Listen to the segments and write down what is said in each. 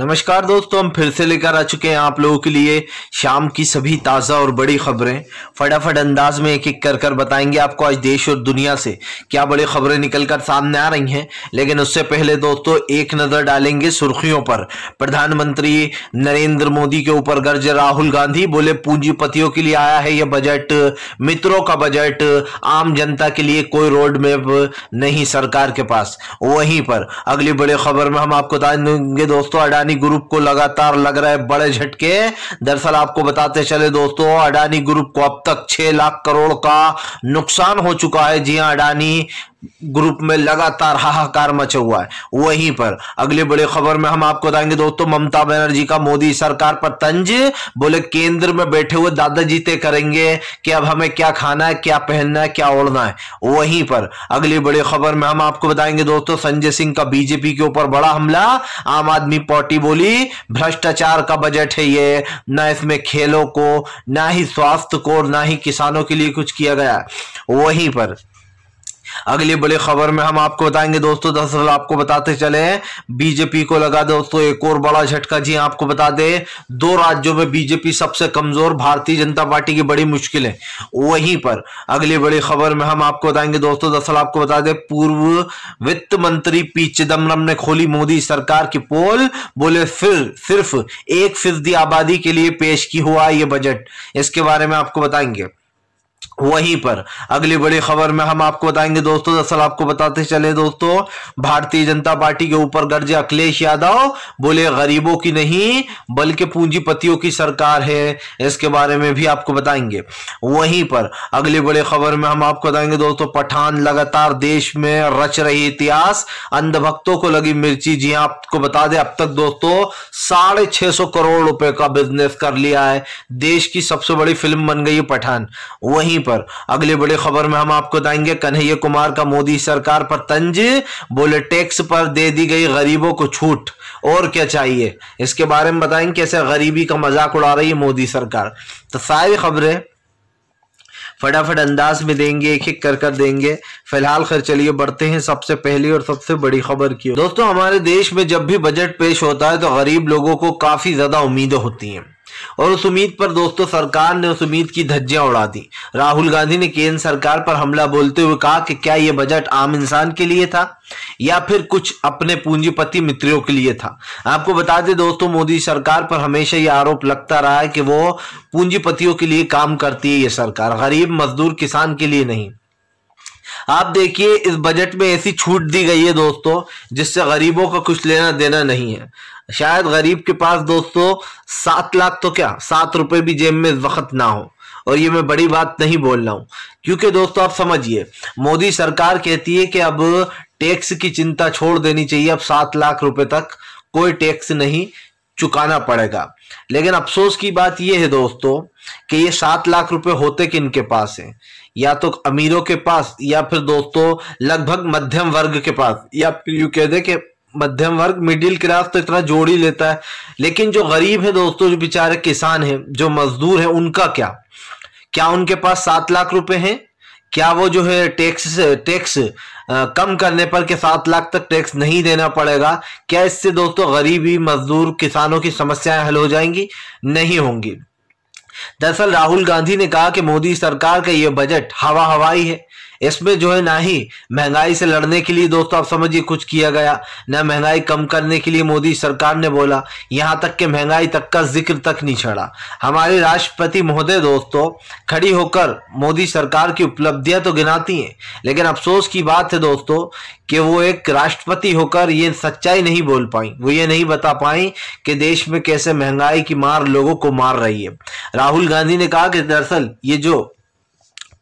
नमस्कार दोस्तों हम फिर से लेकर आ चुके हैं आप लोगों के लिए शाम की सभी ताज़ा और बड़ी खबरें फटाफट अंदाज में एक एक कर कर बताएंगे आपको आज देश और दुनिया से क्या बड़ी खबरें निकल कर सामने आ रही हैं लेकिन उससे पहले दोस्तों एक नज़र डालेंगे सुर्खियों पर प्रधानमंत्री नरेंद्र मोदी के ऊपर गर्ज राहुल गांधी बोले पूंजीपतियों के लिए आया है यह बजट मित्रों का बजट आम जनता के लिए कोई रोड मैप नहीं सरकार के पास वहीं पर अगली बड़ी खबर में हम आपको बता देंगे दोस्तों अडानी अडानी ग्रुप को लगातार लग रहे बड़े झटके दरअसल आपको बताते चले दोस्तों अडानी ग्रुप को अब तक छह लाख करोड़ का नुकसान हो चुका है जी हाँ अडानी ग्रुप में लगातार हाहाकार मचा हुआ है वहीं पर अगले बड़े खबर में हम आपको बताएंगे दोस्तों ममता बनर्जी का मोदी सरकार पर तंज बोले केंद्र में बैठे हुए दादाजी तय करेंगे कि अब हमें क्या खाना है क्या पहनना है क्या ओढ़ना है वहीं पर अगली बड़ी खबर में हम आपको बताएंगे दोस्तों संजय सिंह का बीजेपी के ऊपर बड़ा हमला आम आदमी पार्टी बोली भ्रष्टाचार का बजट है ये ना इसमें खेलों को ना ही स्वास्थ्य को ना ही किसानों के लिए कुछ किया गया वहीं पर अगली बड़ी खबर में हम आपको बताएंगे दोस्तों दरअसल आपको बताते चले बीजेपी को लगा दोस्तों एक और बड़ा झटका जी हाँ, आपको बता दे दो राज्यों में बीजेपी सबसे कमजोर भारतीय जनता पार्टी की बड़ी मुश्किल है वहीं पर अगली बड़ी खबर में हम आपको बताएंगे दोस्तों दरअसल आपको बता दे पूर्व वित्त मंत्री पी चिदम्बरम ने खोली मोदी सरकार की पोल बोले फिर सिर्फ एक फीसदी आबादी के लिए पेश की हुआ ये बजट इसके बारे में आपको बताएंगे वहीं पर अगली बड़ी खबर में हम आपको बताएंगे दोस्तों दरअसल आपको बताते चले दोस्तों भारतीय जनता पार्टी के ऊपर गर्जे अखिलेश यादव बोले गरीबों की नहीं बल्कि पूंजीपतियों की सरकार है इसके बारे में भी आपको बताएंगे वहीं पर अगली बड़ी खबर में हम आपको बताएंगे दोस्तों पठान लगातार देश में रच रही इतिहास अंधभक्तों को लगी मिर्ची जी हाँ, आपको बता दें अब तक दोस्तों साढ़े छह सौ करोड़ रुपए का बिजनेस कर लिया है देश की सबसे बड़ी फिल्म बन गई है पठान वहीं वहीं पर अगले बड़े खबर में हम आपको बताएंगे कन्हैया कुमार का मोदी सरकार पर तंज बोले टैक्स पर दे दी गई गरीबों को छूट और क्या चाहिए इसके बारे में बताएंगे कैसे गरीबी का मजाक उड़ा रही है मोदी सरकार तो सारी खबरें फटाफट अंदाज में देंगे एक एक कर कर देंगे फिलहाल खैर चलिए बढ़ते हैं सबसे पहली और सबसे बड़ी खबर की दोस्तों हमारे देश में जब भी बजट पेश होता है तो गरीब लोगों को काफी ज्यादा उम्मीदें होती हैं और उस उम्मीद पर दोस्तों सरकार ने उस उम्मीद की धज्जियां उड़ा दी राहुल गांधी ने केंद्र सरकार पर हमला बोलते हुए कहा कि क्या यह बजट आम इंसान के लिए था या फिर कुछ अपने पूंजीपति मित्रों के लिए था आपको बता दें दोस्तों मोदी सरकार पर हमेशा यह आरोप लगता रहा है कि वो पूंजीपतियों के लिए काम करती है ये सरकार गरीब मजदूर किसान के लिए नहीं आप देखिए इस बजट में ऐसी छूट दी गई है दोस्तों जिससे गरीबों का कुछ लेना देना नहीं है शायद गरीब के पास दोस्तों सात लाख तो क्या सात रुपए भी जेब में इस वक्त ना हो और ये मैं बड़ी बात नहीं बोल रहा हूं क्योंकि दोस्तों आप समझिए मोदी सरकार कहती है कि अब टैक्स की चिंता छोड़ देनी चाहिए अब सात लाख रुपए तक कोई टैक्स नहीं चुकाना पड़ेगा लेकिन अफसोस की बात यह है दोस्तों कि ये सात लाख रुपए होते किन के पास है या तो अमीरों के पास या फिर दोस्तों लगभग मध्यम वर्ग के पास या फिर यू कह दे कि मध्यम वर्ग मिडिल क्लास तो इतना जोड़ ही लेता है लेकिन जो गरीब है दोस्तों जो बेचारे किसान हैं जो मजदूर हैं उनका क्या क्या उनके पास सात लाख रुपए हैं क्या वो जो है टैक्स टैक्स कम करने पर के सात लाख तक टैक्स नहीं देना पड़ेगा क्या इससे दोस्तों गरीबी मजदूर किसानों की समस्याएं हल हो जाएंगी नहीं होंगी दरअसल राहुल गांधी ने कहा कि मोदी सरकार का ये बजट हवा हवाई है इसमें जो है ना ही महंगाई से लड़ने के लिए दोस्तों आप समझिए कुछ किया गया ना महंगाई कम करने के लिए मोदी सरकार ने बोला यहाँ तक के महंगाई तक का जिक्र तक नहीं छड़ा हमारे राष्ट्रपति महोदय दोस्तों खड़ी होकर मोदी सरकार की उपलब्धियां तो गिनाती हैं लेकिन अफसोस की बात है दोस्तों कि वो एक राष्ट्रपति होकर ये सच्चाई नहीं बोल पाई वो ये नहीं बता पाई कि देश में कैसे महंगाई की मार लोगों को मार रही है राहुल गांधी ने कहा कि दरअसल ये जो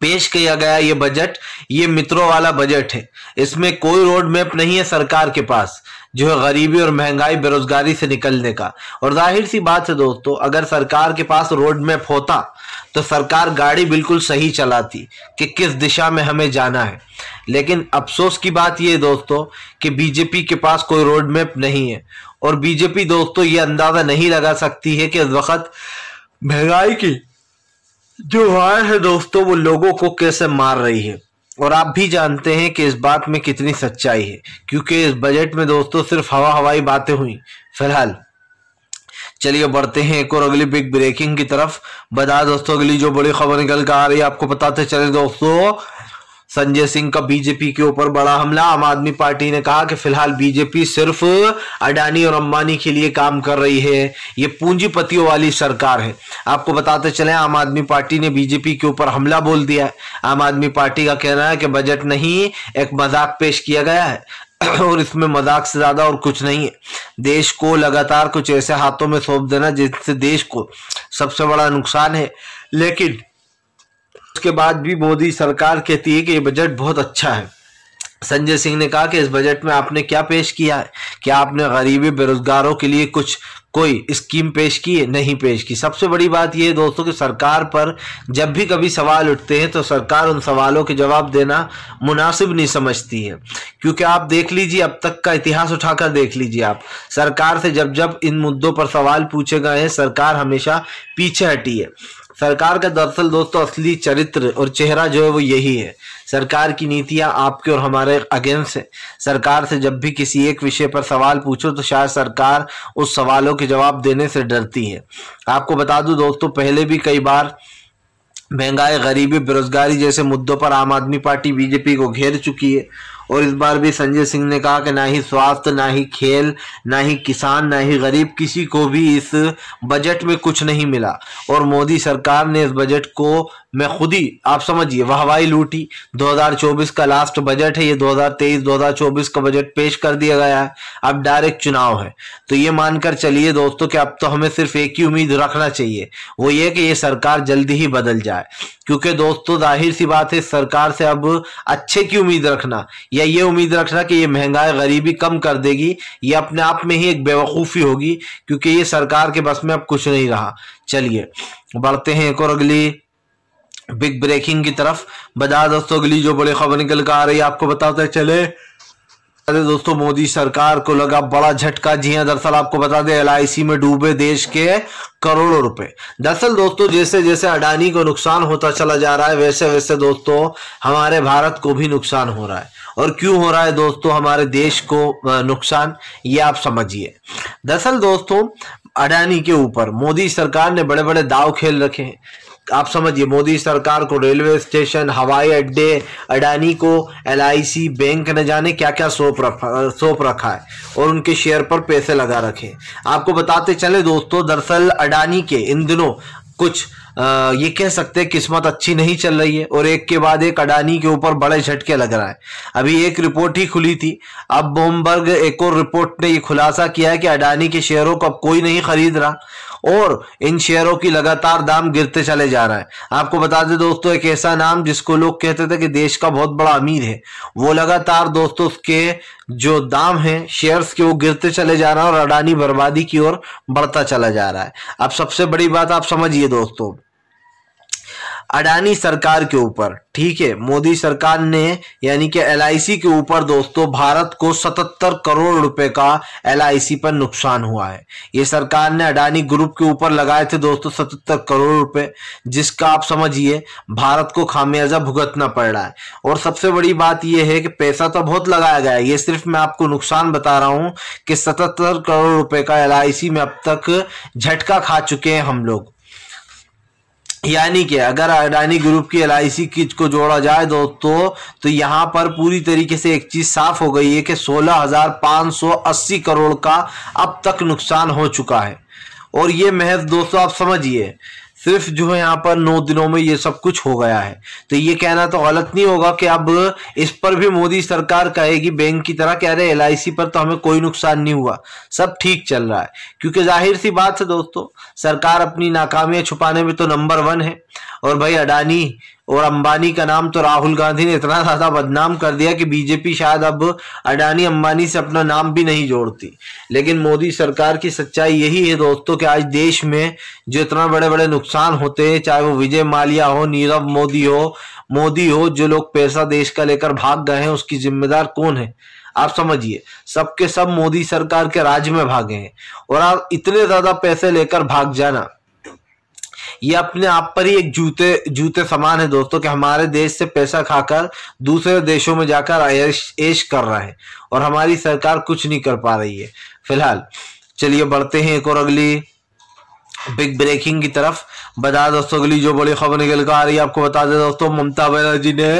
पेश किया गया ये बजट ये मित्रों वाला बजट है इसमें कोई रोड मैप नहीं है सरकार के पास जो है गरीबी और महंगाई बेरोजगारी से निकलने का और जाहिर सी बात है दोस्तों अगर सरकार के पास रोड मैप होता तो सरकार गाड़ी बिल्कुल सही चलाती कि किस दिशा में हमें जाना है लेकिन अफसोस की बात यह दोस्तों कि बीजेपी के पास कोई रोड मैप नहीं है और बीजेपी दोस्तों ये अंदाज़ा नहीं लगा सकती है कि इस वक्त महंगाई की जो वायर है दोस्तों वो लोगों को कैसे मार रही है और आप भी जानते हैं कि इस बात में कितनी सच्चाई है क्योंकि इस बजट में दोस्तों सिर्फ हवा हवाई बातें हुई फिलहाल चलिए बढ़ते हैं एक और अगली बिग ब्रेकिंग की तरफ बता दोस्तों अगली जो बड़ी खबर निकल कर आ रही है आपको बताते चले दोस्तों संजय सिंह का बीजेपी के ऊपर बड़ा हमला आम आदमी पार्टी ने कहा कि फिलहाल बीजेपी सिर्फ अडानी और अंबानी के लिए काम कर रही है ये पूंजीपतियों वाली सरकार है आपको बताते चले आम आदमी पार्टी ने बीजेपी के ऊपर हमला बोल दिया है आम आदमी पार्टी का कहना है कि बजट नहीं एक मजाक पेश किया गया है और इसमें मजाक से ज़्यादा और कुछ नहीं है देश को लगातार कुछ ऐसे हाथों में सौंप देना जिससे देश को सबसे बड़ा नुकसान है लेकिन उसके बाद भी मोदी सरकार कहती है कि ये बजट बहुत अच्छा है संजय सिंह ने कहा कि इस बजट में आपने क्या पेश किया है क्या आपने गरीबी बेरोजगारों के लिए कुछ कोई स्कीम पेश की है नहीं पेश की सबसे बड़ी बात यह दोस्तों कि सरकार पर जब भी कभी सवाल उठते हैं तो सरकार उन सवालों के जवाब देना मुनासिब नहीं समझती है क्योंकि आप देख लीजिए अब तक का इतिहास उठाकर देख लीजिए आप सरकार से जब जब इन मुद्दों पर सवाल पूछे गए हैं सरकार हमेशा पीछे हटी है सरकार का दरअसल दोस्तों असली चरित्र और चेहरा जो है वो यही है सरकार की नीतियां आपके और हमारे अगेंस्ट है सरकार से जब भी किसी एक विषय पर सवाल पूछो तो शायद सरकार उस सवालों के जवाब देने से डरती है आपको बता दूं दोस्तों पहले भी कई बार महंगाई गरीबी बेरोजगारी जैसे मुद्दों पर आम आदमी पार्टी बीजेपी को घेर चुकी है और इस बार भी संजय सिंह ने कहा कि ना ही स्वास्थ्य ना ही खेल ना ही किसान ना ही गरीब किसी को भी इस बजट में कुछ नहीं मिला और मोदी सरकार ने इस बजट को मैं खुद ही आप समझिए वाहवाही लूटी 2024 का लास्ट बजट है ये 2023 2024 का बजट पेश कर दिया गया है अब डायरेक्ट चुनाव है तो ये मानकर चलिए दोस्तों कि अब तो हमें सिर्फ एक ही उम्मीद रखना चाहिए वो ये कि ये सरकार जल्दी ही बदल जाए क्योंकि दोस्तों जाहिर सी बात है सरकार से अब अच्छे की उम्मीद रखना या ये उम्मीद रखना कि ये महंगाई गरीबी कम कर देगी ये अपने आप में ही एक बेवकूफ़ी होगी क्योंकि ये सरकार के बस में अब कुछ नहीं रहा चलिए बढ़ते हैं एक और अगली बिग ब्रेकिंग की तरफ बजा दोस्तों अगली जो बड़ी खबर निकल कर आ रही है आपको बताते चले अरे दोस्तों मोदी सरकार को लगा बड़ा झटका जी हाँ दरअसल आपको बता दें एल में डूबे देश के करोड़ों रुपए दरअसल दोस्तों जैसे जैसे अडानी को नुकसान होता चला जा रहा है वैसे वैसे दोस्तों हमारे भारत को भी नुकसान हो रहा है और क्यों हो रहा है दोस्तों हमारे देश को नुकसान ये आप समझिए दरअसल दोस्तों अडानी के ऊपर मोदी सरकार ने बड़े बड़े दाव खेल रखे हैं आप समझिए मोदी सरकार को रेलवे स्टेशन हवाई अड्डे अडानी को एल बैंक न जाने क्या क्या सौंप रखा सौंप रखा है और उनके शेयर पर पैसे लगा रखे आपको बताते चले दोस्तों दरअसल अडानी के इन दिनों कुछ ये कह सकते हैं किस्मत अच्छी नहीं चल रही है और एक के बाद एक अडानी के ऊपर बड़े झटके लग रहा है अभी एक रिपोर्ट ही खुली थी अब बोमबर्ग एक और रिपोर्ट ने यह खुलासा किया है कि अडानी के शेयरों को अब कोई नहीं खरीद रहा और इन शेयरों की लगातार दाम गिरते चले जा रहा है आपको बता दें दोस्तों एक ऐसा नाम जिसको लोग कहते थे कि देश का बहुत बड़ा अमीर है वो लगातार दोस्तों उसके जो दाम है शेयर्स के वो गिरते चले जा रहा है और अडानी बर्बादी की ओर बढ़ता चला जा रहा है अब सबसे बड़ी बात आप समझिए दोस्तों अडानी सरकार के ऊपर ठीक है मोदी सरकार ने यानी कि एल के ऊपर दोस्तों भारत को 77 करोड़ रुपए का एल पर नुकसान हुआ है ये सरकार ने अडानी ग्रुप के ऊपर लगाए थे दोस्तों 77 करोड़ रुपए जिसका आप समझिए भारत को खामियाजा भुगतना पड़ रहा है और सबसे बड़ी बात यह है कि पैसा तो बहुत लगाया गया है ये सिर्फ मैं आपको नुकसान बता रहा हूं कि सतहत्तर करोड़ रुपए का एल में अब तक झटका खा चुके हैं हम लोग यानी कि अगर अडानी ग्रुप की एल आई को जोड़ा जाए दोस्तों तो यहाँ पर पूरी तरीके से एक चीज़ साफ हो गई है कि 16,580 करोड़ का अब तक नुकसान हो चुका है और ये महज दोस्तों आप समझिए सिर्फ जो है यहाँ पर नौ दिनों में ये सब कुछ हो गया है तो ये कहना तो गलत नहीं होगा कि अब इस पर भी मोदी सरकार कहेगी बैंक की तरह कह रहे एल पर तो हमें कोई नुकसान नहीं हुआ सब ठीक चल रहा है क्योंकि जाहिर सी बात है दोस्तों सरकार अपनी नाकामियां छुपाने में तो नंबर वन है और भाई अडानी और अंबानी का नाम तो राहुल गांधी ने इतना ज़्यादा बदनाम कर दिया कि बीजेपी शायद अब अडानी अंबानी से अपना नाम भी नहीं जोड़ती लेकिन मोदी सरकार की सच्चाई यही है दोस्तों कि आज देश में जो इतना बड़े बड़े नुकसान होते हैं चाहे वो विजय मालिया हो नीरव मोदी हो मोदी हो जो लोग पैसा देश का लेकर भाग गए हैं उसकी जिम्मेदार कौन है आप समझिए सबके सब मोदी सरकार के राज में भागे हैं और आप इतने ज़्यादा पैसे लेकर भाग जाना ये अपने आप पर ही एक जूते जूते समान है दोस्तों कि हमारे देश से पैसा खाकर दूसरे देशों में जाकर ऐश कर रहे हैं और हमारी सरकार कुछ नहीं कर पा रही है फिलहाल चलिए बढ़ते हैं एक और अगली बिग ब्रेकिंग की तरफ बता दोस्तों अगली जो बड़ी खबर निकल कर आ रही है आपको बता दें दोस्तों ममता बनर्जी ने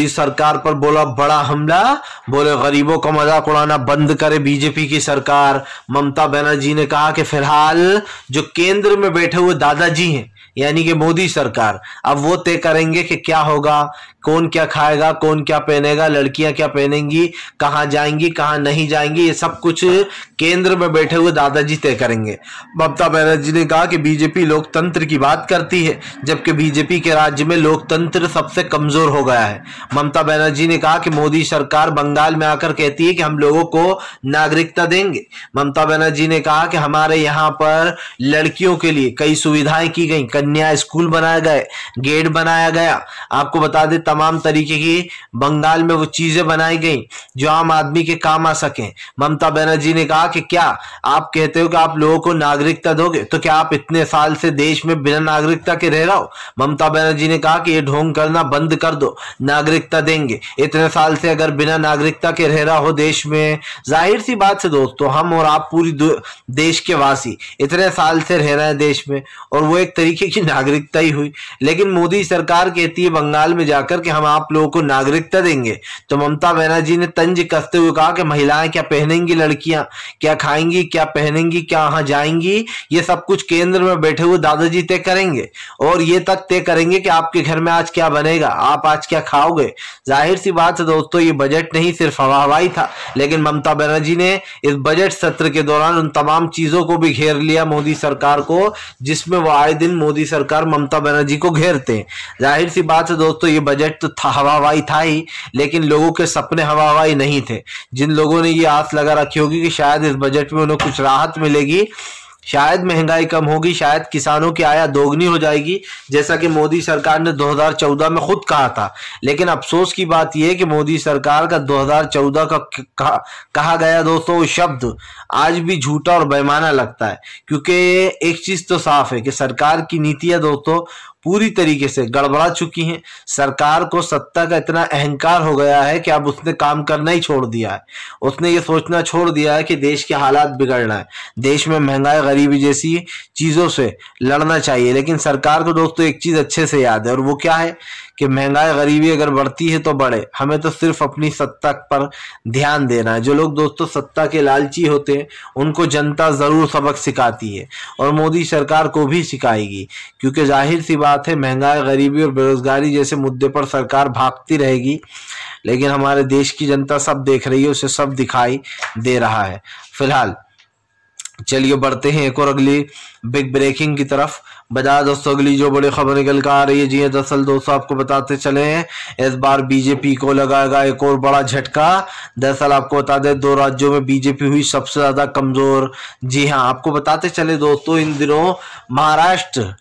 इस सरकार पर बोला बड़ा हमला बोले गरीबों का मजाक उड़ाना बंद करे बीजेपी की सरकार ममता बनर्जी ने कहा कि फिलहाल जो केंद्र में बैठे हुए दादाजी हैं यानी कि मोदी सरकार अब वो तय करेंगे कि क्या होगा कौन क्या खाएगा कौन क्या पहनेगा लड़कियां क्या पहनेंगी कहाँ जाएंगी कहाँ नहीं जाएंगी ये सब कुछ केंद्र में बैठे हुए दादाजी तय करेंगे ममता बनर्जी ने कहा कि बीजेपी लोकतंत्र की बात करती है जबकि बीजेपी के राज्य में लोकतंत्र सबसे कमजोर हो गया है ममता बनर्जी ने कहा कि मोदी सरकार बंगाल में आकर कहती है कि हम लोगों को नागरिकता देंगे ममता बनर्जी ने कहा कि हमारे यहाँ पर लड़कियों के लिए कई सुविधाएं की गई कन्या स्कूल बनाए गए गेट बनाया गया आपको बता दें तमाम तरीके की बंगाल में वो चीजें बनाई गई जो आम आदमी के काम आ सके ममता बनर्जी ने कहा कि क्या आप कहते हो कि आप लोगों को नागरिकता दोगे तो क्या आप इतने साल से देश में बिना नागरिकता के रह रहा हो ममता बनर्जी ने कहा कि ये ढोंग करना बंद कर दो ना नागरिकता देंगे इतने साल से अगर बिना नागरिकता के रह रहा हो देश में जाहिर सी बात से दोस्तों हम और आप पूरी देश के वासी इतने साल से रह रहे हैं देश में और वो एक तरीके की नागरिकता ही हुई लेकिन मोदी सरकार कहती है बंगाल में जाकर के हम आप लोगों को नागरिकता देंगे तो ममता बनर्जी ने तंज कसते हुए कहा कि महिलाएं क्या पहनेंगी लड़कियां क्या खाएंगी क्या पहनेंगी क्या वहां जाएंगी ये सब कुछ केंद्र में बैठे हुए दादाजी तय करेंगे और ये तक तय करेंगे कि आपके घर में आज क्या बनेगा आप आज क्या खाओ पाओगे जाहिर सी बात है दोस्तों ये बजट नहीं सिर्फ हवा हवाई था लेकिन ममता बनर्जी ने इस बजट सत्र के दौरान उन तमाम चीज़ों को भी घेर लिया मोदी सरकार को जिसमें वो आए दिन मोदी सरकार ममता बनर्जी को घेरते हैं जाहिर सी बात है दोस्तों ये बजट तो था हवा हवाई था ही लेकिन लोगों के सपने हवा हवाई नहीं थे जिन लोगों ने ये आस लगा रखी होगी कि शायद इस बजट में उन्हें कुछ राहत मिलेगी शायद महंगाई कम होगी शायद किसानों की आया दोगुनी हो जाएगी जैसा कि मोदी सरकार ने 2014 में खुद कहा था लेकिन अफसोस की बात यह कि मोदी सरकार का 2014 का कहा, कहा गया दोस्तों वो शब्द आज भी झूठा और बेमाना लगता है क्योंकि एक चीज तो साफ है कि सरकार की नीतियां दोस्तों पूरी तरीके से गड़बड़ा चुकी हैं सरकार को सत्ता का इतना अहंकार हो गया है कि अब उसने काम करना ही छोड़ दिया है उसने ये सोचना छोड़ दिया है कि देश के हालात बिगड़ना है देश में महंगाई गरीबी जैसी चीज़ों से लड़ना चाहिए लेकिन सरकार को दोस्तों एक चीज़ अच्छे से याद है और वो क्या है कि महंगाई गरीबी अगर बढ़ती है तो बढ़े हमें तो सिर्फ अपनी सत्ता पर ध्यान देना है जो लोग दोस्तों सत्ता के लालची होते हैं उनको जनता ज़रूर सबक सिखाती है और मोदी सरकार को भी सिखाएगी क्योंकि जाहिर सी बात है महंगाई गरीबी और बेरोज़गारी जैसे मुद्दे पर सरकार भागती रहेगी लेकिन हमारे देश की जनता सब देख रही है उसे सब दिखाई दे रहा है फिलहाल चलिए बढ़ते हैं एक और अगली बिग ब्रेकिंग की तरफ बजाय दोस्तों अगली जो बड़ी खबर निकल कर आ रही है जी हाँ, दरअसल दोस्तों आपको बताते चले हैं इस बार बीजेपी को लगाएगा एक और बड़ा झटका दरअसल आपको बता दें दो राज्यों में बीजेपी हुई सबसे ज़्यादा कमज़ोर जी हाँ आपको बताते चले दोस्तों इन दिनों महाराष्ट्र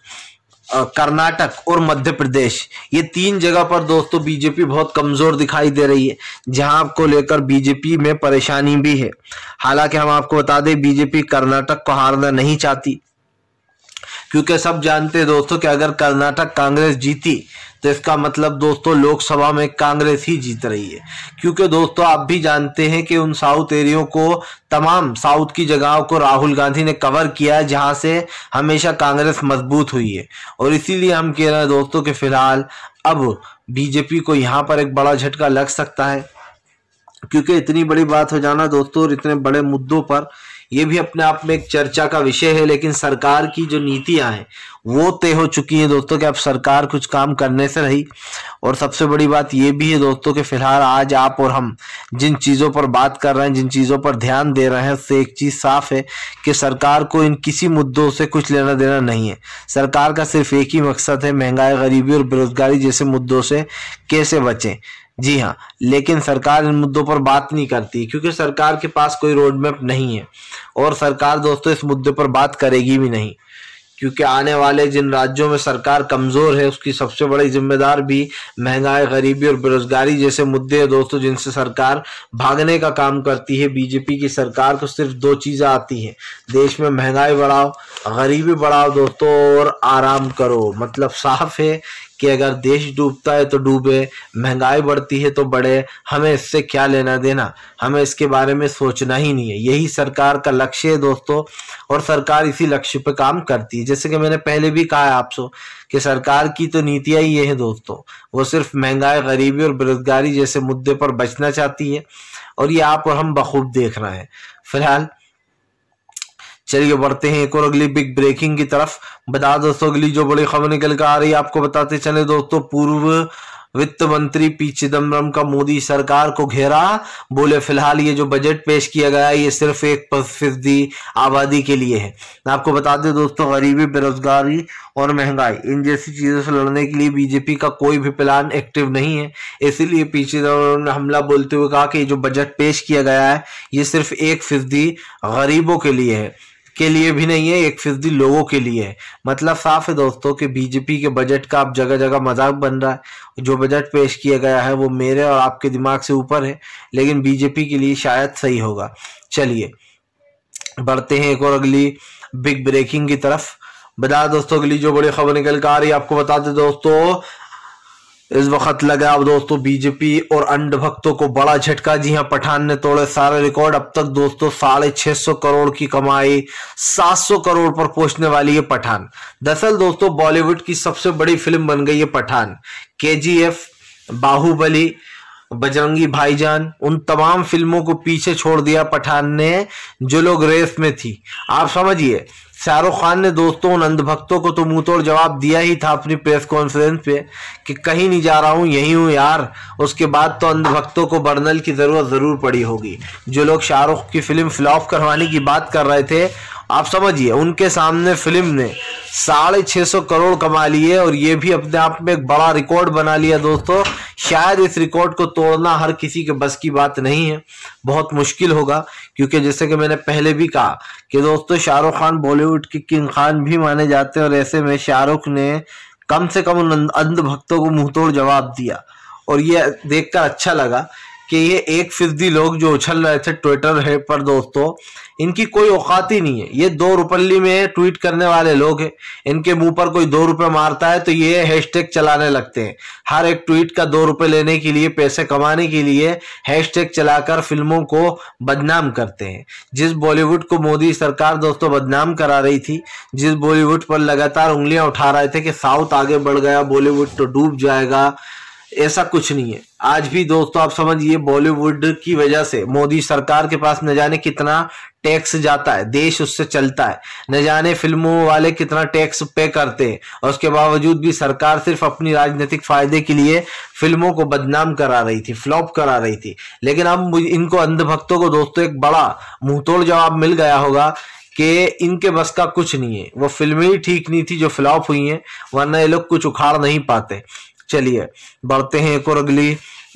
कर्नाटक और मध्य प्रदेश ये तीन जगह पर दोस्तों बीजेपी बहुत कमजोर दिखाई दे रही है जहां आपको लेकर बीजेपी में परेशानी भी है हालांकि हम आपको बता दें बीजेपी कर्नाटक को हारना नहीं चाहती क्योंकि सब जानते हैं दोस्तों कि अगर कर्नाटक कांग्रेस जीती तो इसका मतलब दोस्तों लोकसभा में कांग्रेस ही जीत रही है क्योंकि दोस्तों आप भी जानते हैं कि उन साउथ एरियो को तमाम साउथ की जगहों को राहुल गांधी ने कवर किया है जहाँ से हमेशा कांग्रेस मजबूत हुई है और इसीलिए हम कह रहे हैं दोस्तों कि फिलहाल अब बीजेपी को यहाँ पर एक बड़ा झटका लग सकता है क्योंकि इतनी बड़ी बात हो जाना दोस्तों और इतने बड़े मुद्दों पर ये भी अपने आप में एक चर्चा का विषय है लेकिन सरकार की जो नीतियां हैं वो तय हो चुकी हैं दोस्तों कि अब सरकार कुछ काम करने से रही और सबसे बड़ी बात ये भी है दोस्तों कि फिलहाल आज आप और हम जिन चीज़ों पर बात कर रहे हैं जिन चीज़ों पर ध्यान दे रहे हैं उससे एक चीज़ साफ है कि सरकार को इन किसी मुद्दों से कुछ लेना देना नहीं है सरकार का सिर्फ एक ही मकसद है महंगाई गरीबी और बेरोजगारी जैसे मुद्दों से कैसे बचें जी हाँ लेकिन सरकार इन मुद्दों पर बात नहीं करती क्योंकि सरकार के पास कोई रोड मैप नहीं है और सरकार दोस्तों इस मुद्दे पर बात करेगी भी नहीं क्योंकि आने वाले जिन राज्यों में सरकार कमज़ोर है उसकी सबसे बड़ी जिम्मेदार भी महंगाई गरीबी और बेरोजगारी जैसे मुद्दे हैं दोस्तों जिनसे सरकार भागने का काम करती है बीजेपी की सरकार को तो सिर्फ दो चीज़ें आती हैं देश में महंगाई बढ़ाओ गरीबी बढ़ाओ दोस्तों और आराम करो मतलब साफ है कि अगर देश डूबता है तो डूबे महंगाई बढ़ती है तो बढ़े हमें इससे क्या लेना देना हमें इसके बारे में सोचना ही नहीं है यही सरकार का लक्ष्य है दोस्तों और सरकार इसी लक्ष्य पर काम करती है जैसे कि मैंने पहले भी कहा है आपसे कि सरकार की तो नीतियाँ ही ये हैं दोस्तों वो सिर्फ महंगाई गरीबी और बेरोजगारी जैसे मुद्दे पर बचना चाहती है और ये आप और हम बखूब देख रहे हैं फिलहाल चलिए बढ़ते हैं एक और अगली बिग ब्रेकिंग की तरफ बता दोस्तों अगली जो बड़ी खबर निकल कर आ रही है आपको बताते चले दोस्तों पूर्व वित्त मंत्री पी चिदम्बरम का मोदी सरकार को घेरा बोले फिलहाल ये जो बजट पेश किया गया है ये सिर्फ एक फीसदी आबादी के लिए है आपको बता दें दोस्तों गरीबी बेरोजगारी और महंगाई इन जैसी चीज़ों से लड़ने के लिए बीजेपी का कोई भी प्लान एक्टिव नहीं है इसीलिए पी चिदम्बरम ने हमला बोलते हुए कहा कि जो बजट पेश किया गया है ये सिर्फ एक फीसदी गरीबों के लिए है के लिए भी नहीं है एक फीसदी लोगों के लिए है मतलब साफ है दोस्तों कि बीजेपी के बजट का अब जगह जगह मजाक बन रहा है जो बजट पेश किया गया है वो मेरे और आपके दिमाग से ऊपर है लेकिन बीजेपी के लिए शायद सही होगा चलिए बढ़ते हैं एक और अगली बिग ब्रेकिंग की तरफ बता दोस्तों अगली जो बड़ी खबर निकल कर आ रही है आपको बता दें दोस्तों इस वक्त लगा अब दोस्तों बीजेपी और अंड भक्तों को बड़ा झटका जी हां पठान ने तोड़े सारे रिकॉर्ड अब तक दोस्तों साढ़े छह सौ करोड़ की कमाई सात सौ करोड़ पर पहुंचने वाली है पठान दरअसल दोस्तों बॉलीवुड की सबसे बड़ी फिल्म बन गई है पठान केजीएफ बाहुबली बजरंगी भाईजान उन तमाम फिल्मों को पीछे छोड़ दिया पठान ने जो लोग रेस में थी आप समझिए शाहरुख खान ने दोस्तों उन अंधभक्तों को तो मुंह तोड़ जवाब दिया ही था अपनी प्रेस कॉन्फ्रेंस पे कि कहीं नहीं जा रहा हूँ यहीं हूँ यार उसके बाद तो अंधभक्तों को बर्नल की ज़रूरत ज़रूर पड़ी होगी जो लोग शाहरुख की फिल्म फ्लॉप करवाने की बात कर रहे थे आप समझिए उनके सामने फिल्म ने साढ़े छः सौ करोड़ कमा लिए और ये भी अपने आप में एक बड़ा रिकॉर्ड बना लिया दोस्तों शायद इस रिकॉर्ड को तोड़ना हर किसी के बस की बात नहीं है बहुत मुश्किल होगा क्योंकि जैसे कि मैंने पहले भी कहा कि दोस्तों शाहरुख खान बॉलीवुड के किंग खान भी माने जाते हैं और ऐसे में शाहरुख ने कम से कम उन अंधभक्तों को मुंह तोड़ जवाब दिया और ये देखकर अच्छा लगा कि ये एक फीसदी लोग जो उछल रहे थे ट्विटर है पर दोस्तों इनकी कोई औकात ही नहीं है ये दो रुपल्ली में ट्वीट करने वाले लोग हैं इनके मुंह पर कोई दो रुपए मारता है तो ये हैशटैग चलाने लगते हैं हर एक ट्वीट का दो रुपए लेने के लिए पैसे कमाने के लिए हैशटैग चलाकर फिल्मों को बदनाम करते हैं जिस बॉलीवुड को मोदी सरकार दोस्तों बदनाम करा रही थी जिस बॉलीवुड पर लगातार उंगलियां उठा रहे थे कि साउथ आगे बढ़ गया बॉलीवुड तो डूब जाएगा ऐसा कुछ नहीं है आज भी दोस्तों आप समझिए बॉलीवुड की वजह से मोदी सरकार के पास न जाने कितना टैक्स जाता है देश उससे चलता है न जाने फिल्मों वाले कितना टैक्स पे करते हैं और उसके बावजूद भी सरकार सिर्फ अपनी राजनीतिक फायदे के लिए फिल्मों को बदनाम करा रही थी फ्लॉप करा रही थी लेकिन अब इनको अंधभक्तों को दोस्तों एक बड़ा मुंह जवाब मिल गया होगा कि इनके बस का कुछ नहीं है वो फिल्में ही ठीक नहीं थी जो फ्लॉप हुई हैं वरना ये लोग कुछ उखाड़ नहीं पाते चलिए बढ़ते हैं एक और अगली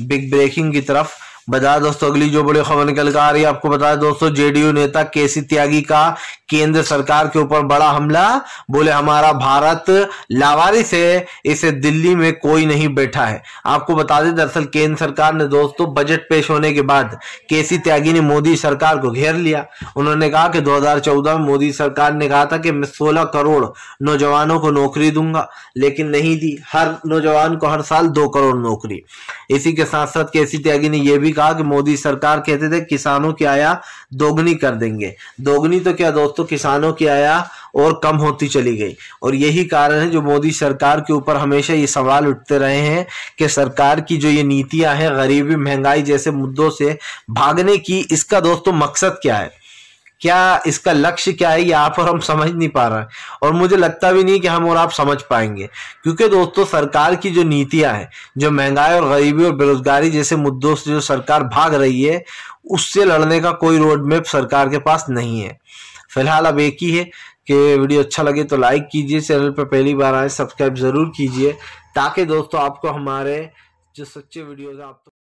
बिग ब्रेकिंग की तरफ बता दोस्तों अगली जो बड़ी खबर निकल कर आ रही है आपको बताया दोस्तों जेडीयू नेता सी त्यागी का केंद्र सरकार के ऊपर बड़ा हमला बोले हमारा भारत लावारिस है इसे दिल्ली में कोई नहीं बैठा है आपको बता दें दरअसल केंद्र सरकार ने दोस्तों बजट पेश होने के बाद सी त्यागी ने मोदी सरकार को घेर लिया उन्होंने कहा कि चौदह में मोदी सरकार ने कहा था कि मैं सोलह करोड़ नौजवानों को नौकरी दूंगा लेकिन नहीं दी हर नौजवान को हर साल दो करोड़ नौकरी इसी के साथ साथ सी त्यागी ने यह भी कहा कि मोदी सरकार कहते थे किसानों की आया दोगुनी कर देंगे दोगुनी तो क्या दोस्तों किसानों की आया और कम होती चली गई और यही कारण है जो मोदी सरकार के ऊपर हमेशा ये सवाल उठते रहे हैं कि सरकार की जो ये नीतियां हैं गरीबी महंगाई जैसे मुद्दों से भागने की इसका दोस्तों मकसद क्या है क्या इसका लक्ष्य क्या है ये आप और हम समझ नहीं पा रहे हैं और मुझे लगता भी नहीं कि हम और आप समझ पाएंगे क्योंकि दोस्तों सरकार की जो नीतियां हैं जो महंगाई और गरीबी और बेरोजगारी जैसे मुद्दों से जो सरकार भाग रही है उससे लड़ने का कोई रोड मैप सरकार के पास नहीं है फिलहाल अब एक ही है कि वीडियो अच्छा लगे तो लाइक कीजिए चैनल पर पहली बार आए सब्सक्राइब ज़रूर कीजिए ताकि दोस्तों आपको हमारे जो सच्चे वीडियोज़ आप तो